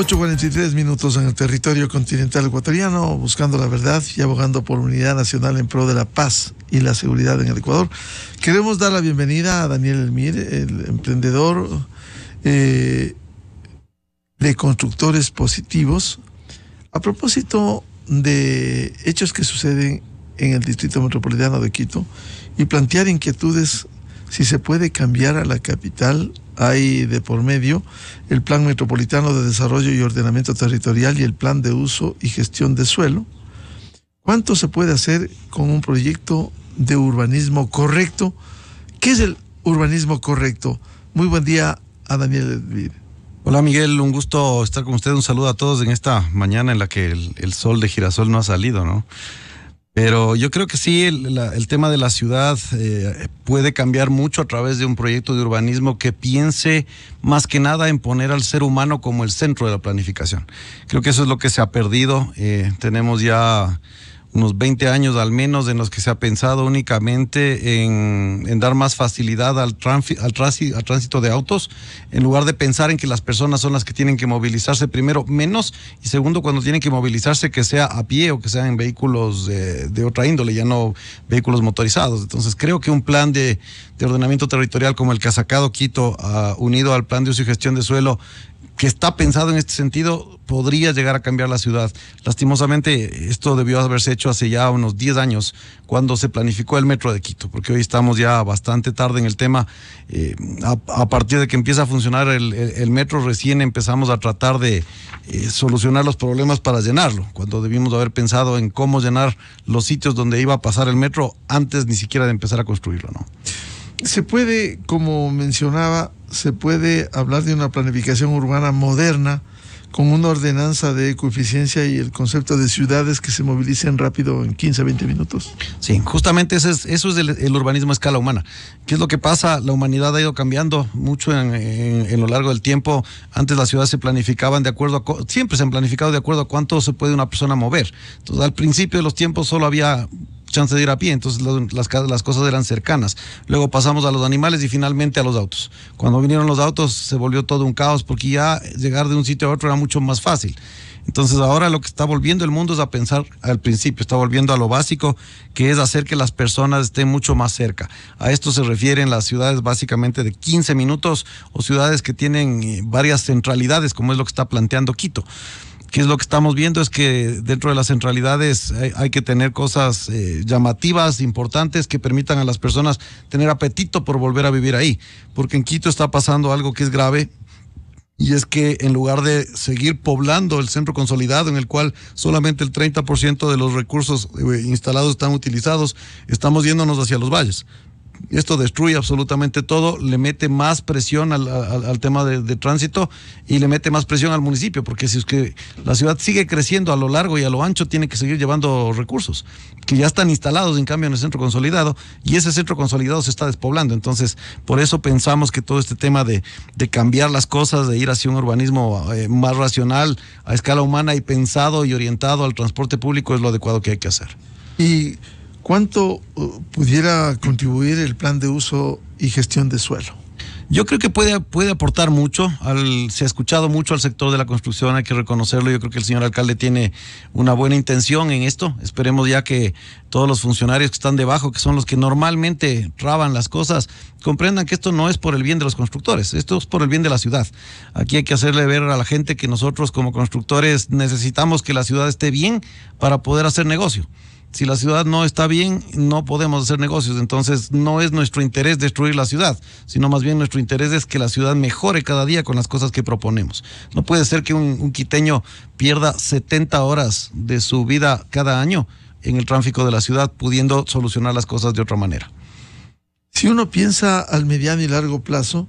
8.43 minutos en el territorio continental ecuatoriano, buscando la verdad y abogando por unidad nacional en pro de la paz y la seguridad en el Ecuador. Queremos dar la bienvenida a Daniel Elmir, el emprendedor eh, de constructores positivos, a propósito de hechos que suceden en el Distrito Metropolitano de Quito y plantear inquietudes si se puede cambiar a la capital, hay de por medio el Plan Metropolitano de Desarrollo y Ordenamiento Territorial y el Plan de Uso y Gestión de Suelo. ¿Cuánto se puede hacer con un proyecto de urbanismo correcto? ¿Qué es el urbanismo correcto? Muy buen día a Daniel Edvide. Hola Miguel, un gusto estar con usted. Un saludo a todos en esta mañana en la que el, el sol de girasol no ha salido, ¿no? Pero yo creo que sí, el, tema de la ciudad eh, puede cambiar mucho a través de un proyecto de urbanismo que piense más que nada en poner al ser humano como el centro de la planificación. Creo que eso es lo que se ha perdido. Eh, tenemos ya unos 20 años al menos en los que se ha pensado únicamente en, dar más facilidad al, al, tránsito de autos, en lugar de pensar en que las personas son las que tienen que movilizarse primero menos y segundo cuando tienen que movilizarse que sea a pie o que sea en vehículos de, otra índole, ya no vehículos motorizados. Entonces creo que un plan de, ordenamiento territorial como el que ha sacado Quito ah, unido al plan de uso y gestión de suelo que está pensado en este sentido podría llegar a cambiar la ciudad. Lastimosamente, esto debió haberse hecho hace ya unos 10 años, cuando se planificó el metro de Quito, porque hoy estamos ya bastante tarde en el tema. Eh, a, partir de que empieza a funcionar el, metro, recién empezamos a tratar de eh, solucionar los problemas para llenarlo, cuando debimos haber pensado en cómo llenar los sitios donde iba a pasar el metro antes ni siquiera de empezar a construirlo. ¿no? Se puede, como mencionaba, se puede hablar de una planificación urbana moderna con una ordenanza de ecoeficiencia y el concepto de ciudades que se movilicen rápido en 15, 20 minutos. Sí, justamente eso es, eso es el, urbanismo a escala humana. ¿Qué es lo que pasa? La humanidad ha ido cambiando mucho en, lo largo del tiempo. Antes las ciudades se planificaban de acuerdo a, siempre se han planificado de acuerdo a cuánto se puede una persona mover. Entonces, al principio de los tiempos solo había chance de ir a pie, entonces las, las, cosas eran cercanas. Luego pasamos a los animales y finalmente a los autos. Cuando vinieron los autos se volvió todo un caos porque ya llegar de un sitio a otro era mucho más fácil. Entonces ahora lo que está volviendo el mundo es a pensar al principio, está volviendo a lo básico, que es hacer que las personas estén mucho más cerca. A esto se refieren las ciudades básicamente de 15 minutos o ciudades que tienen eh, varias centralidades, como es lo que está planteando Quito. ¿Qué es lo que estamos viendo? Es que dentro de las centralidades hay, que tener cosas eh, llamativas, importantes, que permitan a las personas tener apetito por volver a vivir ahí. Porque en Quito está pasando algo que es grave, y es que en lugar de seguir poblando el centro consolidado, en el cual solamente el 30% de los recursos eh, instalados están utilizados, estamos yéndonos hacia los valles. Esto destruye absolutamente todo, le mete más presión al, tema de, tránsito y le mete más presión al municipio, porque si es que la ciudad sigue creciendo a lo largo y a lo ancho, tiene que seguir llevando recursos, que ya están instalados en cambio en el centro consolidado, y ese centro consolidado se está despoblando. Entonces, por eso pensamos que todo este tema de, cambiar las cosas, de ir hacia un urbanismo eh, más racional, a escala humana y pensado y orientado al transporte público es lo adecuado que hay que hacer. Y ¿cuánto uh, pudiera contribuir el plan de uso y gestión de suelo? Yo creo que puede, aportar mucho. se ha escuchado mucho al sector de la construcción, hay que reconocerlo. Yo creo que el señor alcalde tiene una buena intención en esto. Esperemos ya que todos los funcionarios que están debajo, que son los que normalmente raban las cosas, comprendan que esto no es por el bien de los constructores, esto es por el bien de la ciudad. Aquí hay que hacerle ver a la gente que nosotros como constructores necesitamos que la ciudad esté bien para poder hacer negocio. Si la ciudad no está bien, no podemos hacer negocios. Entonces, no es nuestro interés destruir la ciudad, sino más bien nuestro interés es que la ciudad mejore cada día con las cosas que proponemos. No puede ser que un, quiteño pierda 70 horas de su vida cada año en el tráfico de la ciudad, pudiendo solucionar las cosas de otra manera. Si uno piensa al mediano y largo plazo,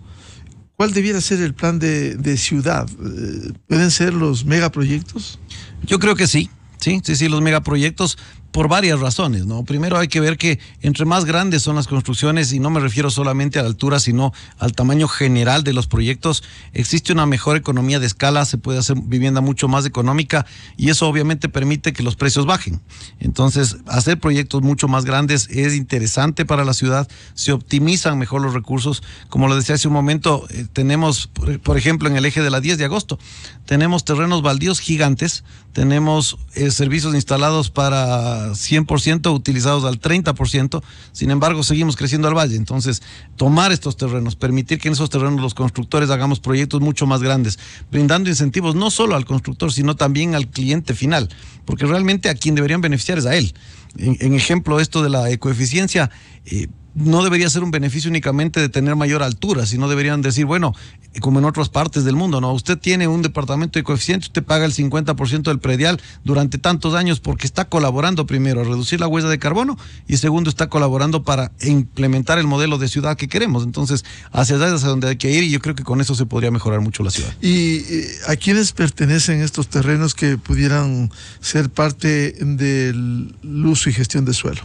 ¿Cuál debiera ser el plan de, de, ciudad? Eh, ¿Pueden ser los megaproyectos? Yo creo que sí, sí, sí, sí, los megaproyectos por varias razones, ¿no? Primero hay que ver que entre más grandes son las construcciones, y no me refiero solamente a la altura, sino al tamaño general de los proyectos, existe una mejor economía de escala, se puede hacer vivienda mucho más económica y eso obviamente permite que los precios bajen. Entonces, hacer proyectos mucho más grandes es interesante para la ciudad, se optimizan mejor los recursos. Como lo decía hace un momento, eh, tenemos, por ejemplo, en el eje de la 10 de agosto, tenemos terrenos baldíos gigantes, tenemos eh, servicios instalados para 100%, utilizados al 30%, sin embargo seguimos creciendo al valle. Entonces, tomar estos terrenos, permitir que en esos terrenos los constructores hagamos proyectos mucho más grandes, brindando incentivos no solo al constructor, sino también al cliente final, porque realmente a quien deberían beneficiar es a él. En, ejemplo, esto de la ecoeficiencia, eh, no debería ser un beneficio únicamente de tener mayor altura, sino deberían decir, bueno, como en otras partes del mundo, ¿no? Usted tiene un departamento de coeficiente, usted paga el 50% del predial durante tantos años porque está colaborando primero a reducir la huella de carbono y segundo está colaborando para implementar el modelo de ciudad que queremos. Entonces, hacia allá es donde hay que ir y yo creo que con eso se podría mejorar mucho la ciudad. ¿Y eh, a quiénes pertenecen estos terrenos que pudieran ser parte del uso y gestión de suelo?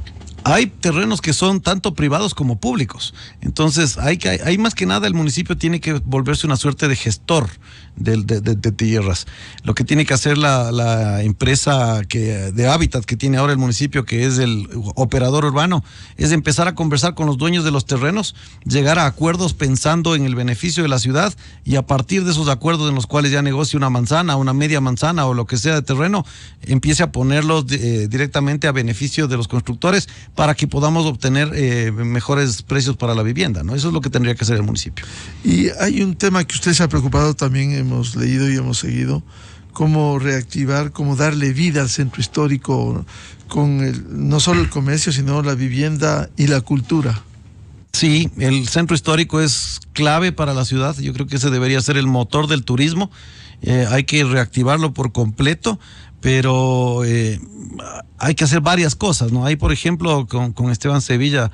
Hay terrenos que son tanto privados como públicos. Entonces, hay, que, hay más que nada el municipio tiene que volverse una suerte de gestor de, de, tierras. Lo que tiene que hacer la, empresa que, de hábitat que tiene ahora el municipio, que es el operador urbano, es empezar a conversar con los dueños de los terrenos, llegar a acuerdos pensando en el beneficio de la ciudad y a partir de esos acuerdos en los cuales ya negocie una manzana, una media manzana o lo que sea de terreno, empiece a ponerlos eh, directamente a beneficio de los constructores para que podamos obtener eh, mejores precios para la vivienda. ¿no? Eso es lo que tendría que hacer el municipio. Y hay un tema que usted se ha preocupado también en hemos leído y hemos seguido, cómo reactivar, cómo darle vida al centro histórico con el, no solo el comercio, sino la vivienda y la cultura. Sí, el centro histórico es clave para la ciudad, yo creo que ese debería ser el motor del turismo, eh, hay que reactivarlo por completo, pero eh, hay que hacer varias cosas, ¿no? Hay, por ejemplo, con, con Esteban Sevilla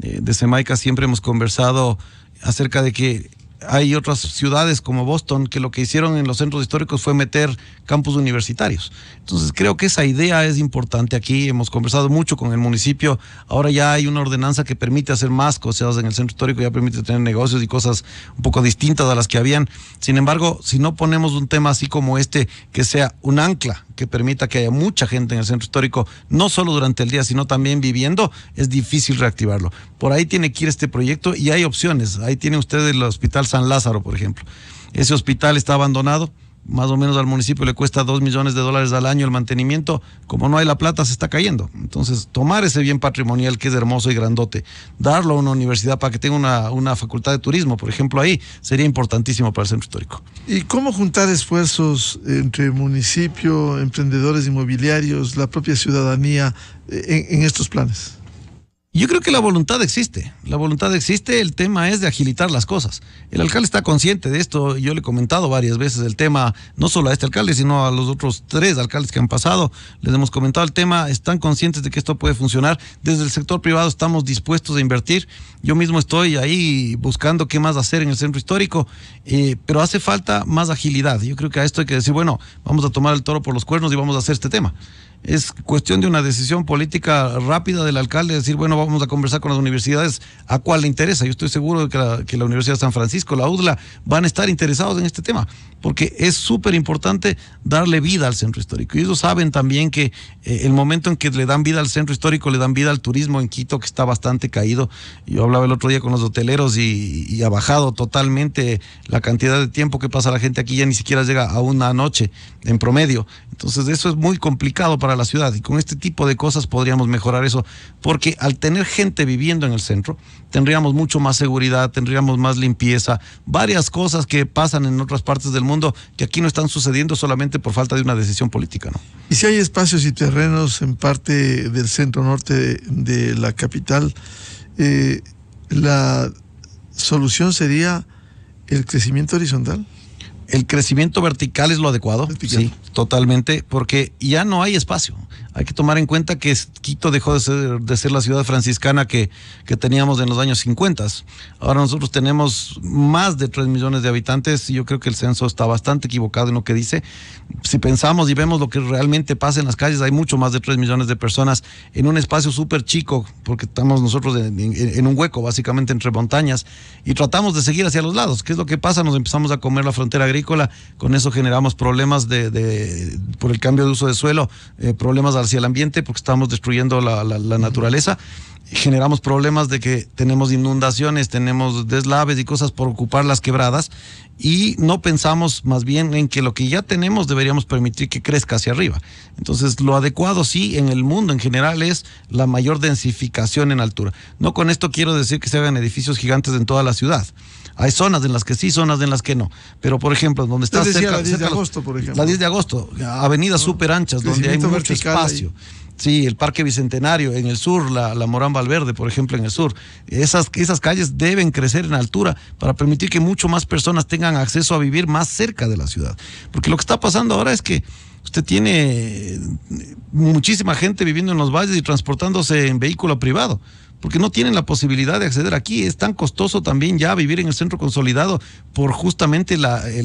eh, de Semaica siempre hemos conversado acerca de que hay otras ciudades como Boston que lo que hicieron en los centros históricos fue meter campus universitarios. Entonces creo que esa idea es importante aquí. Hemos conversado mucho con el municipio. Ahora ya hay una ordenanza que permite hacer más cosas en el centro histórico, ya permite tener negocios y cosas un poco distintas a las que habían. Sin embargo, si no ponemos un tema así como este, que sea un ancla, que permita que haya mucha gente en el centro histórico, no solo durante el día, sino también viviendo, es difícil reactivarlo. Por ahí tiene que ir este proyecto y hay opciones. Ahí tiene ustedes el Hospital San Lázaro, por ejemplo. Ese hospital está abandonado más o menos al municipio le cuesta dos millones de dólares al año el mantenimiento, como no hay la plata se está cayendo. Entonces, tomar ese bien patrimonial que es hermoso y grandote, darlo a una universidad para que tenga una, facultad de turismo, por ejemplo, ahí sería importantísimo para el centro histórico. ¿Y cómo juntar esfuerzos entre municipio, emprendedores inmobiliarios, la propia ciudadanía eh, en estos planes? Yo creo que la voluntad existe, la voluntad existe, el tema es de agilitar las cosas. El alcalde está consciente de esto, yo le he comentado varias veces el tema, no solo a este alcalde, sino a los otros tres alcaldes que han pasado, les hemos comentado el tema, están conscientes de que esto puede funcionar, desde el sector privado estamos dispuestos a invertir, yo mismo estoy ahí buscando qué más hacer en el centro histórico, eh, pero hace falta más agilidad, yo creo que a esto hay que decir, bueno, vamos a tomar el toro por los cuernos y vamos a hacer este tema es cuestión de una decisión política rápida del alcalde, decir, bueno, vamos a conversar con las universidades, ¿a cuál le interesa? Yo estoy seguro de que la, Universidad de San Francisco, la UDLA, van a estar interesados en este tema, porque es súper importante darle vida al centro histórico. Y ellos saben también que eh, el momento en que le dan vida al centro histórico, le dan vida al turismo en Quito, que está bastante caído. Yo hablaba el otro día con los hoteleros y ha bajado totalmente la cantidad de tiempo que pasa la gente aquí, ya ni siquiera llega a una noche en promedio. Entonces eso es muy complicado para la ciudad. Y con este tipo de cosas podríamos mejorar eso, porque al tener gente viviendo en el centro, tendríamos mucho más seguridad, tendríamos más limpieza, varias cosas que pasan en otras partes del mundo que aquí no están sucediendo solamente por falta de una decisión política. ¿no? Y si hay espacios y terrenos en parte del centro norte de la capital, eh, la solución sería el crecimiento horizontal el crecimiento vertical es lo adecuado. Sí, totalmente, porque ya no hay espacio hay que tomar en cuenta que Quito dejó de ser, de ser la ciudad franciscana que, que teníamos en los años 50. Ahora nosotros tenemos más de 3 millones de habitantes y yo creo que el censo está bastante equivocado en lo que dice. Si pensamos y vemos lo que realmente pasa en las calles, hay mucho más de 3 millones de personas en un espacio súper chico, porque estamos nosotros en, un hueco, básicamente entre montañas, y tratamos de seguir hacia los lados. ¿Qué es lo que pasa? Nos empezamos a comer la frontera agrícola, con eso generamos problemas de, por el cambio de uso de suelo, eh, problemas al hacia el ambiente porque estamos destruyendo la, naturaleza generamos problemas de que tenemos inundaciones, tenemos deslaves y cosas por ocupar las quebradas y no pensamos más bien en que lo que ya tenemos deberíamos permitir que crezca hacia arriba. Entonces, lo adecuado sí en el mundo en general es la mayor densificación en altura. No con esto quiero decir que se hagan edificios gigantes en toda la ciudad, hay zonas en las que sí, zonas en las que no. Pero, por ejemplo, donde está cerca, la 10 de agosto, por ejemplo. La 10 de agosto, avenidas ah, súper anchas, donde hay mucho espacio. Sí, el Parque Bicentenario en el sur, la, la, Morán Valverde, por ejemplo, en el sur. Esas, esas calles deben crecer en altura para permitir que mucho más personas tengan acceso a vivir más cerca de la ciudad. Porque lo que está pasando ahora es que usted tiene eh, muchísima gente viviendo en los valles y transportándose en vehículo privado porque no tienen la posibilidad de acceder aquí. Es tan costoso también ya vivir en el centro consolidado por justamente eh, eh,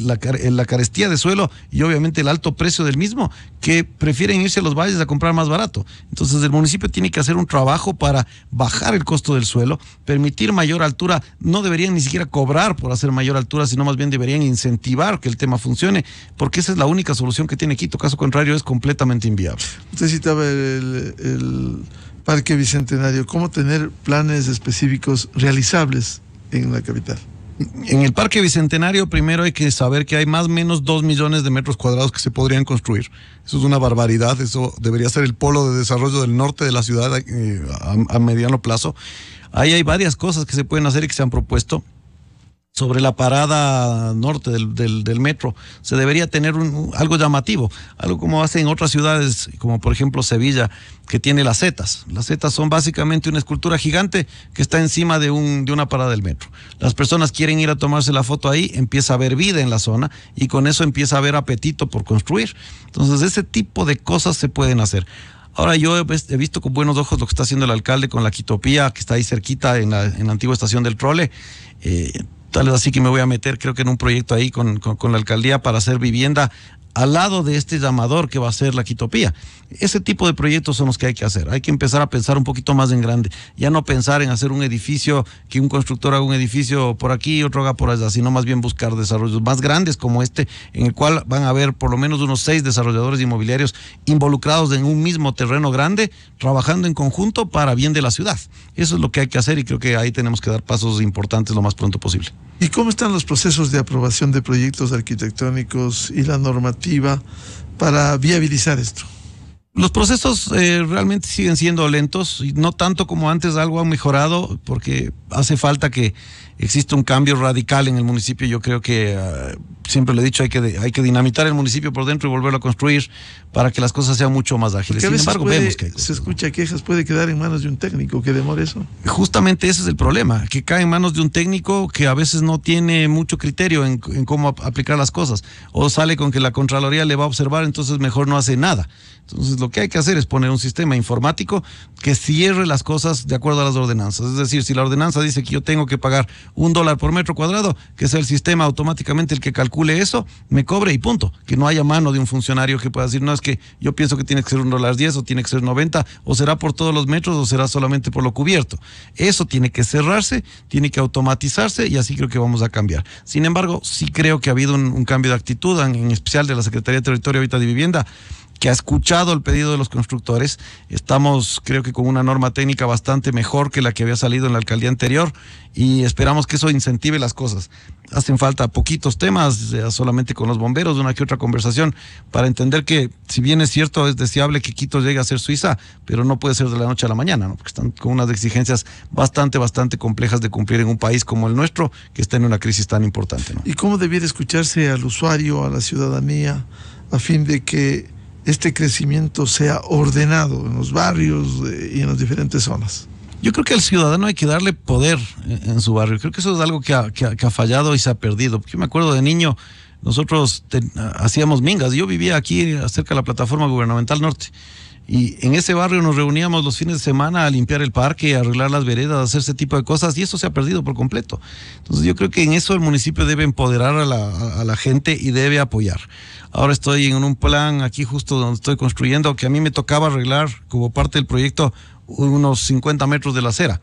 la, carestía de suelo y obviamente el alto precio del mismo, que prefieren irse a los valles a comprar más barato. Entonces el municipio tiene que hacer un trabajo para bajar el costo del suelo, permitir mayor altura. No deberían ni siquiera cobrar por hacer mayor altura, sino más bien deberían incentivar que el tema funcione, porque esa es la única solución que tiene Quito. Caso contrario es completamente inviable. Usted citaba el Parque Bicentenario, ¿cómo tener planes específicos realizables en la capital? En el Parque Bicentenario primero hay que saber que hay más o menos dos millones de metros cuadrados que se podrían construir. Eso es una barbaridad, eso debería ser el polo de desarrollo del norte de la ciudad eh, a, a mediano plazo. Ahí hay varias cosas que se pueden hacer y que se han propuesto sobre la parada norte del, metro. Se debería tener algo llamativo, algo como hacen otras ciudades, como por ejemplo Sevilla, que tiene las setas. Las setas son básicamente una escultura gigante que está encima de, un, de una parada del metro. Las personas quieren ir a tomarse la foto ahí, empieza a haber vida en la zona y con eso empieza a haber apetito por construir. Entonces ese tipo de cosas se pueden hacer. Ahora yo he visto con buenos ojos lo que está haciendo el alcalde con la Quitopía, que está ahí cerquita en la, en antigua estación del Trole. Eh, Tal es así que me voy a meter, creo que en un proyecto ahí con, con, con la alcaldía para hacer vivienda al lado de este llamador que va a ser la quitopía. Ese tipo de proyectos son los que hay que hacer. Hay que empezar a pensar un poquito más en grande. Ya no pensar en hacer un edificio, que un constructor haga un edificio por aquí y otro haga por allá, sino más bien buscar desarrollos más grandes como este, en el cual van a haber por lo menos unos seis desarrolladores inmobiliarios involucrados en un mismo terreno grande, trabajando en conjunto para bien de la ciudad. Eso es lo que hay que hacer y creo que ahí tenemos que dar pasos importantes lo más pronto posible. ¿Y cómo están los procesos de aprobación de proyectos arquitectónicos y la normativa? para viabilizar esto? Los procesos eh, realmente siguen siendo lentos, y no tanto como antes, algo ha mejorado, porque hace falta que existe un cambio radical en el municipio. Yo creo que, ah, siempre le he dicho, hay que, hay que dinamitar el municipio por dentro y volverlo a construir para que las cosas sean mucho más ágiles. Sin embargo, vemos que se escucha quejas, puede quedar en manos de un técnico que demore eso. Justamente ese es el problema, que cae en manos de un técnico que a veces no tiene mucho criterio en, cómo aplicar las cosas. O sale con que la Contraloría le va a observar, entonces mejor no hace nada. Entonces, lo que hay que hacer es poner un sistema informático que cierre las cosas de acuerdo a las ordenanzas. Es decir, si la ordenanza dice que yo tengo que pagar un dólar por metro cuadrado, que sea el sistema automáticamente el que calcule eso, me cobre y punto. Que no haya mano de un funcionario que pueda decir, no, es que yo pienso que tiene que ser un dólar 10 o tiene que ser 90, o será por todos los metros o será solamente por lo cubierto. Eso tiene que cerrarse, tiene que automatizarse y así creo que vamos a cambiar. Sin embargo, sí creo que ha habido un, cambio de actitud, en, especial de la Secretaría de Territorio y de Vivienda que ha escuchado el pedido de los constructores. Estamos, creo que, con una norma técnica bastante mejor que la que había salido en la alcaldía anterior y esperamos que eso incentive las cosas. Hacen falta poquitos temas, eh, solamente con los bomberos, una que otra conversación, para entender que, si bien es cierto, es deseable que Quito llegue a ser Suiza, pero no puede ser de la noche a la mañana, ¿no? porque están con unas exigencias bastante, bastante complejas de cumplir en un país como el nuestro, que está en una crisis tan importante. ¿Y cómo debiera escucharse al usuario, a la ciudadanía, a fin de que este crecimiento sea ordenado en los barrios eh, y en las diferentes zonas? Yo creo que al ciudadano hay que darle poder eh, en su barrio. Creo que eso es algo que ha, fallado y se ha perdido. Porque yo me acuerdo de niño, nosotros ah, hacíamos mingas. Yo vivía aquí cerca de la plataforma gubernamental norte. Y en ese barrio nos reuníamos los fines de semana a limpiar el parque, arreglar las veredas, hacer ese tipo de cosas, y eso se ha perdido por completo. Entonces yo creo que en eso el municipio debe empoderar a la, a la gente y debe apoyar. Ahora estoy en un plan aquí justo donde estoy construyendo que a mí me tocaba arreglar como parte del proyecto unos 50 metros de la acera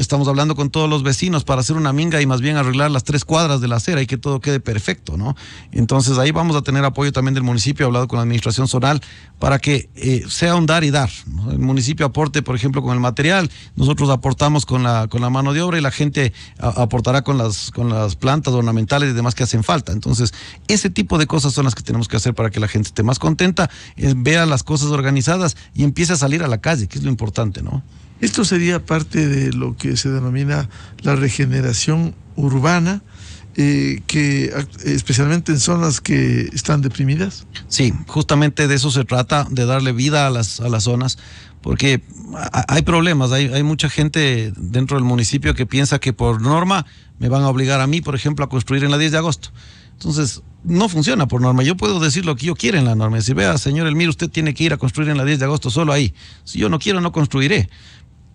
estamos hablando con todos los vecinos para hacer una minga y más bien arreglar las tres cuadras de la acera y que todo quede perfecto, ¿no? Entonces ahí vamos a tener apoyo también del municipio, hablado con la administración zonal, para que eh, sea un dar y dar. El municipio aporte, por ejemplo, con el material, nosotros aportamos con la, con la mano de obra y la gente aportará con las, con las plantas ornamentales y demás que hacen falta. Entonces, ese tipo de cosas son las que tenemos que hacer para que la gente esté más contenta, eh, vea las cosas organizadas y empiece a salir a la calle, que es lo importante, ¿no? Esto sería parte de lo que se denomina la regeneración urbana, eh, que especialmente en zonas que están deprimidas? Sí, justamente de eso se trata, de darle vida a las, a las zonas, porque hay problemas, hay, hay mucha gente dentro del municipio que piensa que por norma me van a obligar a mí, por ejemplo, a construir en la 10 de agosto. Entonces, no funciona por norma. Yo puedo decir lo que yo quiera en la norma. Si vea, señor Elmir, usted tiene que ir a construir en la 10 de agosto solo ahí. Si yo no quiero, no construiré.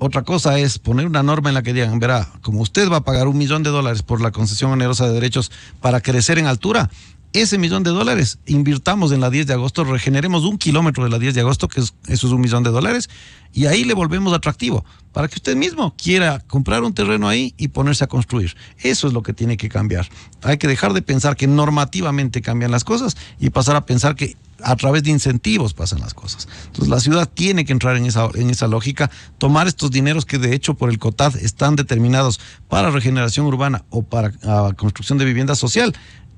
Otra cosa es poner una norma en la que digan, verá, como usted va a pagar un millón de dólares por la concesión onerosa de derechos para crecer en altura, ese millón de dólares invirtamos en la 10 de agosto, regeneremos un kilómetro de la 10 de agosto, que eso es un millón de dólares, y ahí le volvemos atractivo para que usted mismo quiera comprar un terreno ahí y ponerse a construir. Eso es lo que tiene que cambiar. Hay que dejar de pensar que normativamente cambian las cosas y pasar a pensar que a través de incentivos pasan las cosas. Entonces la ciudad tiene que entrar en esa, en esa lógica, tomar estos dineros que de hecho por el COTAD están determinados para regeneración urbana o para ah, construcción de vivienda social,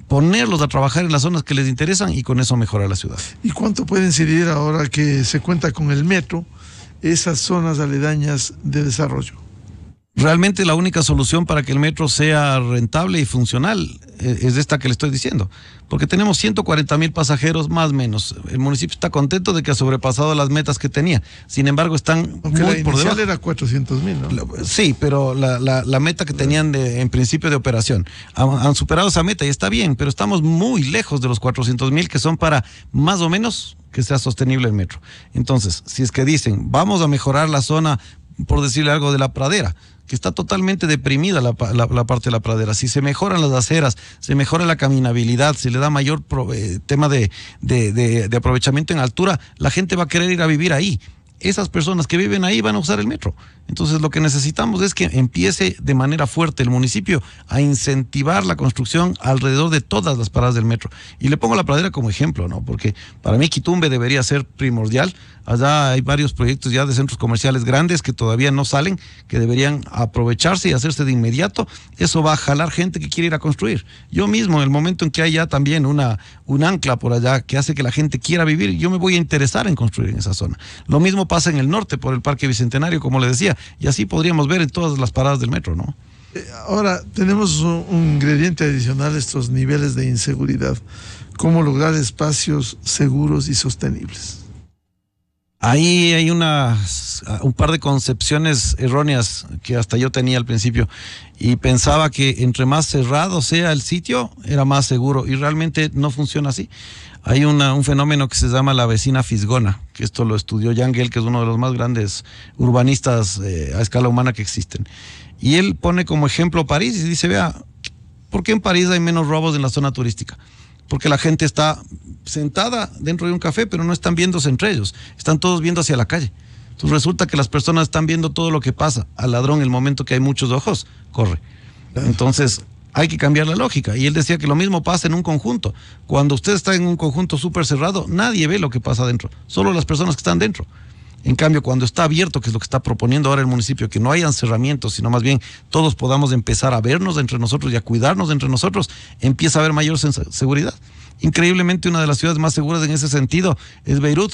ponerlos a trabajar en las zonas que les interesan y con eso mejorar la ciudad. ¿Y cuánto puede incidir ahora que se cuenta con el metro esas zonas aledañas de desarrollo? realmente la única solución para que el metro sea rentable y funcional eh, es esta que le estoy diciendo, porque tenemos 140 mil pasajeros más o menos. El municipio está contento de que ha sobrepasado las metas que tenía, sin embargo están Aunque muy por era 400 mil, ¿no? Sí, pero la, meta que tenían de, en principio de operación, han, han, superado esa meta y está bien, pero estamos muy lejos de los 400 mil que son para más o menos que sea sostenible el metro. Entonces, si es que dicen, vamos a mejorar la zona, por decirle algo, de la pradera, que está totalmente deprimida la, parte de la pradera. Si se mejoran las aceras, se mejora la caminabilidad, se le da mayor eh, tema de, de aprovechamiento en altura, la gente va a querer ir a vivir ahí. Esas personas que viven ahí van a usar el metro. Entonces lo que necesitamos es que empiece de manera fuerte el municipio a incentivar la construcción alrededor de todas las paradas del metro. Y le pongo la pradera como ejemplo, ¿no? Porque para mí Quitumbe debería ser primordial. Allá hay varios proyectos ya de centros comerciales grandes que todavía no salen, que deberían aprovecharse y hacerse de inmediato. Eso va a jalar gente que quiere ir a construir. Yo mismo, en el momento en que haya también una, un ancla por allá que hace que la gente quiera vivir, yo me voy a interesar en construir en esa zona. Lo mismo pasa en el norte por el Parque Bicentenario, como le decía y así podríamos ver en todas las paradas del metro, ¿no? Eh, ahora, tenemos un ingrediente adicional, estos niveles de inseguridad. ¿Cómo lograr espacios seguros y sostenibles? Ahí hay un par de concepciones erróneas que hasta yo tenía al principio y pensaba que entre más cerrado sea el sitio era más seguro y realmente no funciona así. Hay un fenómeno que se llama la vecina fisgona, que esto lo estudió Yangel, que es uno de los más grandes urbanistas eh, a escala humana que existen. Y él pone como ejemplo París y dice, vea, ¿por qué en París hay menos robos en la zona turística? porque la gente está sentada dentro de un café, pero no están viéndose entre ellos, están todos viendo hacia la calle. Entonces resulta que las personas están viendo todo lo que pasa. Al ladrón, el momento que hay muchos ojos, corre. Entonces hay que cambiar la lógica. Y él decía que lo mismo pasa en un conjunto. Cuando usted está en un conjunto súper cerrado, nadie ve lo que pasa adentro, solo las personas que están dentro. En cambio, cuando está abierto, que es lo que está proponiendo ahora el municipio, que no haya encerramientos, sino más bien todos podamos empezar a vernos entre nosotros y a cuidarnos entre nosotros, empieza a haber mayor seguridad. Increíblemente, una de las ciudades más seguras en ese sentido es Beirut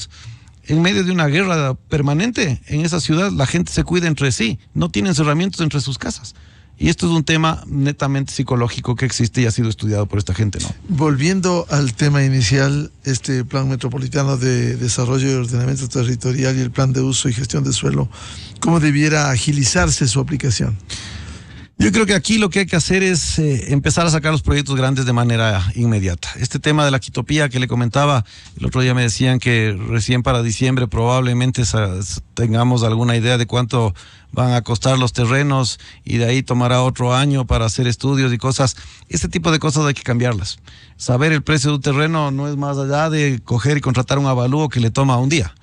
en medio de una guerra permanente en esa ciudad, la gente se cuida entre sí, no tienen cerramientos entre sus casas. Y esto es un tema netamente psicológico que existe y ha sido estudiado por esta gente, ¿no? Volviendo al tema inicial, este plan metropolitano de desarrollo y ordenamiento territorial y el plan de uso y gestión de suelo, ¿cómo debiera agilizarse su aplicación? Yo creo que aquí lo que hay que hacer es eh, empezar a sacar los proyectos grandes de manera inmediata. Este tema de la quitopía que le comentaba, el otro día me decían que recién para diciembre probablemente tengamos alguna idea de cuánto van a costar los terrenos y de ahí tomará otro año para hacer estudios y cosas. Este tipo de cosas hay que cambiarlas. Saber el precio de un terreno no es más allá de coger y contratar un avalúo que le toma un día.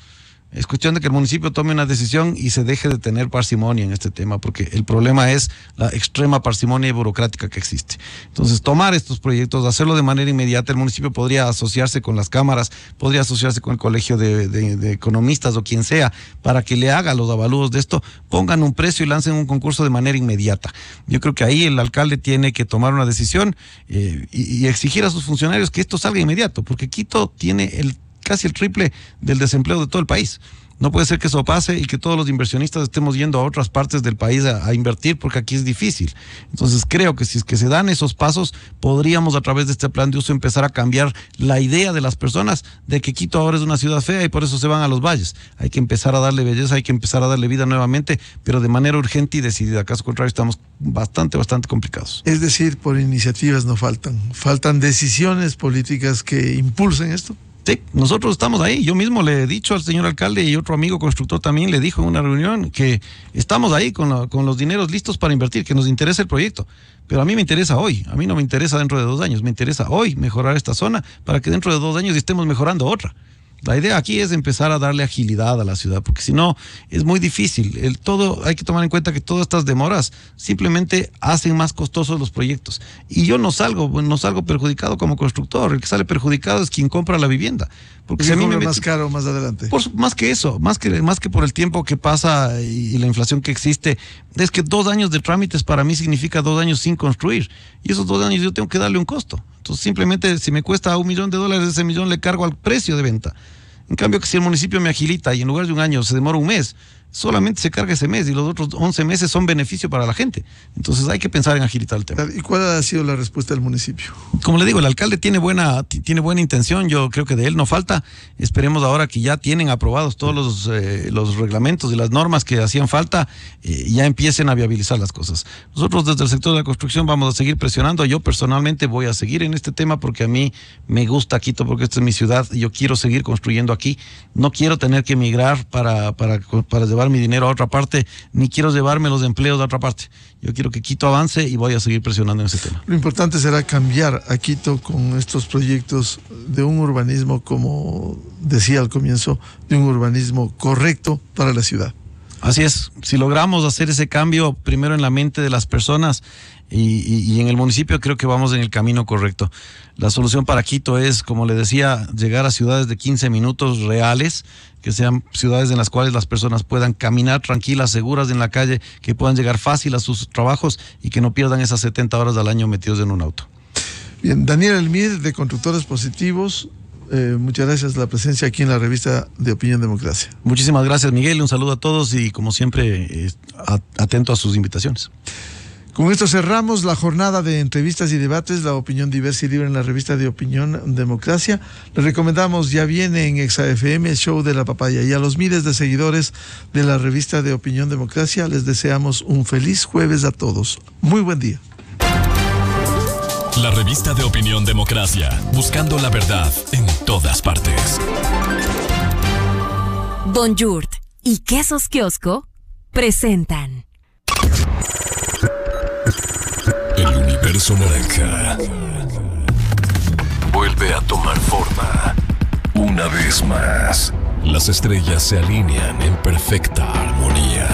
Es cuestión de que el municipio tome una decisión y se deje de tener parsimonia en este tema, porque el problema es la extrema parsimonia burocrática que existe. Entonces, tomar estos proyectos, hacerlo de manera inmediata, el municipio podría asociarse con las cámaras, podría asociarse con el colegio de, economistas o quien sea, para que le haga los avaludos de esto, pongan un precio y lancen un concurso de manera inmediata. Yo creo que ahí el alcalde tiene que tomar una decisión eh, y exigir a sus funcionarios que esto salga inmediato, porque Quito tiene el casi el triple del desempleo de todo el país. No puede ser que eso pase y que todos los inversionistas estemos yendo a otras partes del país a, a, invertir porque aquí es difícil. Entonces creo que si es que se dan esos pasos, podríamos a través de este plan de uso empezar a cambiar la idea de las personas de que Quito ahora es una ciudad fea y por eso se van a los valles. Hay que empezar a darle belleza, hay que empezar a darle vida nuevamente, pero de manera urgente y decidida. Caso contrario, estamos bastante, bastante complicados. Es decir, por iniciativas no faltan. Faltan decisiones políticas que impulsen esto. Sí, nosotros estamos ahí. Yo mismo le he dicho al señor alcalde y otro amigo constructor también le dijo en una reunión que estamos ahí con, con los dineros listos para invertir, que nos interesa el proyecto. Pero a mí me interesa hoy, a mí no me interesa dentro de dos años, me interesa hoy mejorar esta zona para que dentro de dos años estemos mejorando otra. La idea aquí es empezar a darle agilidad a la ciudad, porque si no es muy difícil. El todo hay que tomar en cuenta que todas estas demoras simplemente hacen más costosos los proyectos. Y yo no salgo, no salgo perjudicado como constructor. El que sale perjudicado es quien compra la vivienda, porque si a mí me más caro más adelante. más que eso, más que más que por el tiempo que pasa y la inflación que existe, es que dos años de trámites para mí significa dos años sin construir y esos dos años yo tengo que darle un costo simplemente si me cuesta un millón de dólares, ese millón le cargo al precio de venta. En cambio, que si el municipio me agilita y en lugar de un año se demora un mes, solamente se carga ese mes y los otros 11 meses son beneficio para la gente. Entonces hay que pensar en agilizar el tema. ¿Y cuál ha sido la respuesta del municipio? Como le digo, el alcalde tiene buena, tiene buena intención, yo creo que de él no falta. Esperemos ahora que ya tienen aprobados todos los, eh, los reglamentos y las normas que hacían falta, eh, ya empiecen a viabilizar las cosas. Nosotros desde el sector de la construcción vamos a seguir presionando. Yo personalmente voy a seguir en este tema porque a mí me gusta Quito, porque esta es mi ciudad, y yo quiero seguir construyendo aquí. No quiero tener que emigrar para, para, para llevar mi dinero a otra parte, ni quiero llevarme los empleos a otra parte. Yo quiero que Quito avance y voy a seguir presionando en ese tema. Lo importante será cambiar a Quito con estos proyectos de un urbanismo, como decía al comienzo, de un urbanismo correcto para la ciudad. Así es, si logramos hacer ese cambio primero en la mente de las personas y, en el municipio, creo que vamos en el camino correcto. La solución para Quito es, como le decía, llegar a ciudades de 15 minutos reales, que sean ciudades en las cuales las personas puedan caminar tranquilas, seguras en la calle, que puedan llegar fácil a sus trabajos y que no pierdan esas 70 horas al año metidos en un auto. Bien, Daniel Elmir, de Constructores Positivos, eh, muchas gracias la presencia aquí en la revista de Opinión Democracia. Muchísimas gracias, Miguel. Un saludo a todos y, como siempre, eh, atento a sus invitaciones. Con esto cerramos la jornada de entrevistas y debates, la opinión diversa y libre en la revista de Opinión Democracia. Les recomendamos, ya viene en ExaFM el show de la papaya. Y a los miles de seguidores de la revista de Opinión Democracia, les deseamos un feliz jueves a todos. Muy buen día la revista de opinión democracia, buscando la verdad en todas partes. Don Bonjour y Quesos Kiosco presentan. El universo naranja vuelve a tomar forma una vez más. Las estrellas se alinean en perfecta armonía.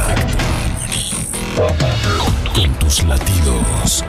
Con tus latidos.